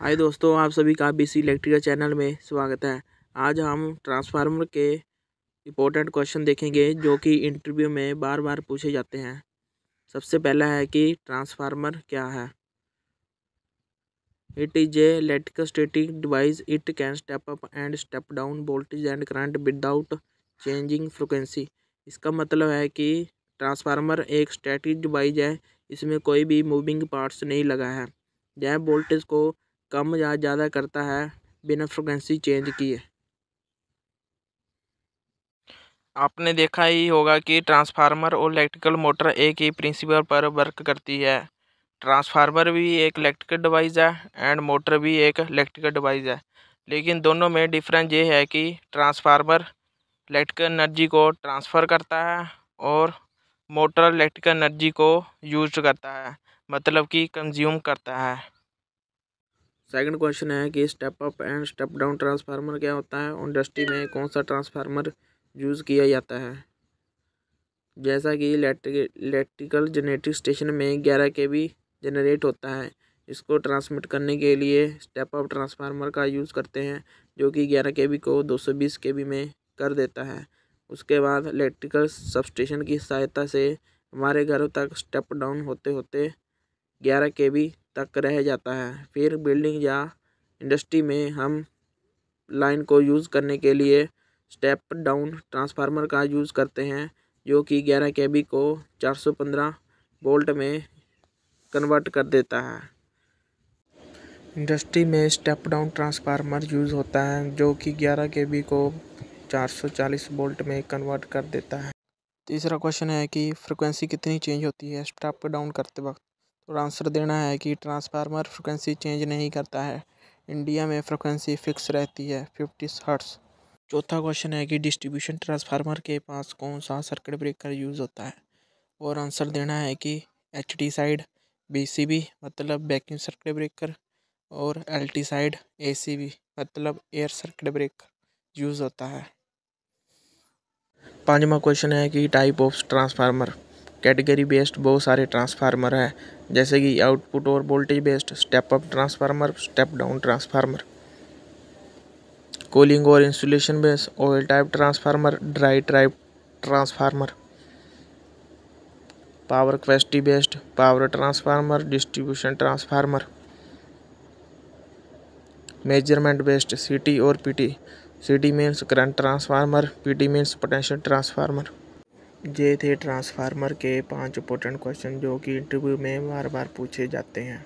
हाय दोस्तों आप सभी का बी सी इलेक्ट्रिकल चैनल में स्वागत है आज हम ट्रांसफार्मर के इम्पोर्टेंट क्वेश्चन देखेंगे जो कि इंटरव्यू में बार बार पूछे जाते हैं सबसे पहला है कि ट्रांसफार्मर क्या है it is a electrical static device it can step up and step down voltage and current without changing frequency इसका मतलब है कि ट्रांसफार्मर एक स्टेटिक डिवाइस है इसमें कोई भी मूविंग पार्ट्स नहीं लगा है यह वोल्टेज को कम या ज़्यादा करता है बिना फ्रिक्वेंसी चेंज किए आपने देखा ही होगा कि ट्रांसफार्मर और इलेक्ट्रिकल मोटर एक ही प्रिंसिपल पर वर्क करती है ट्रांसफार्मर भी एक इलेक्ट्रिकल डिवाइस है एंड मोटर भी एक इलेक्ट्रिकल डिवाइस है लेकिन दोनों में डिफरेंस ये है कि ट्रांसफार्मर इलेक्ट्रिकल एनर्जी को ट्रांसफ़र करता है और मोटर इलेक्ट्रिकल एनर्जी को यूज करता है मतलब कि कंज्यूम करता है सेकंड क्वेश्चन है कि step up and step down transformer क्या होता है इंडस्ट्री में कौन सा ट्रांसफार्मर यूज़ किया जाता है जैसा कि इलेक्ट्रिकल जनरेटिंग स्टेशन में ग्यारह के बी जनरेट होता है इसको ट्रांसमिट करने के लिए स्टेप अप ट्रांसफार्मर का यूज़ करते हैं जो कि ग्यारह के बी को दो सौ बीस के बी में कर देता है उसके बाद इलेक्ट्रिकल सब स्टेशन की सहायता से हमारे घरों तक स्टेप डाउन होते होते ग्यारह के बी तक रह जाता है फिर बिल्डिंग या इंडस्ट्री में हम लाइन को यूज़ करने के लिए स्टेप डाउन ट्रांसफार्मर का यूज़ करते हैं जो कि 11 के को 415 वोल्ट में कन्वर्ट कर देता है इंडस्ट्री में स्टेप डाउन ट्रांसफार्मर यूज़ होता है जो कि 11 के को 440 वोल्ट में कन्वर्ट कर देता है तीसरा क्वेश्चन है कि फ्रिक्वेंसी कितनी चेंज होती है स्टेप डाउन करते वक्त और तो आंसर देना है कि ट्रांसफार्मर फ्रिक्वेंसी चेंज नहीं करता है इंडिया में फ्रिक्वेंसी फिक्स रहती है फिफ्टी हर्ट्स चौथा क्वेश्चन है कि डिस्ट्रीब्यूशन ट्रांसफार्मर के पास कौन सा सर्किट ब्रेकर यूज़ होता है और आंसर देना है कि H D side B C B मतलब बैकिंग सर्किट ब्रेकर और L T side A C B मतलब एयर सर्किट ब्रेकर यूज़ होता है पाँचवा क्वेश्चन है कि type of transformer category based बहुत सारे ट्रांसफार्मर हैं जैसे कि आउटपुट और voltage based step up transformer step down transformer cooling और insulation base oil type transformer dry type transformer power capacity based power transformer distribution transformer measurement based CT और PT T means current transformer PT means potential transformer ये थे transformer के पांच important question जो कि interview में बार बार पूछे जाते हैं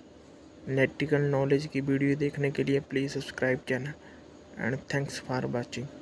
इलेक्ट्रिकल नॉलेज की वीडियो देखने के लिए please subscribe channel and thanks for watching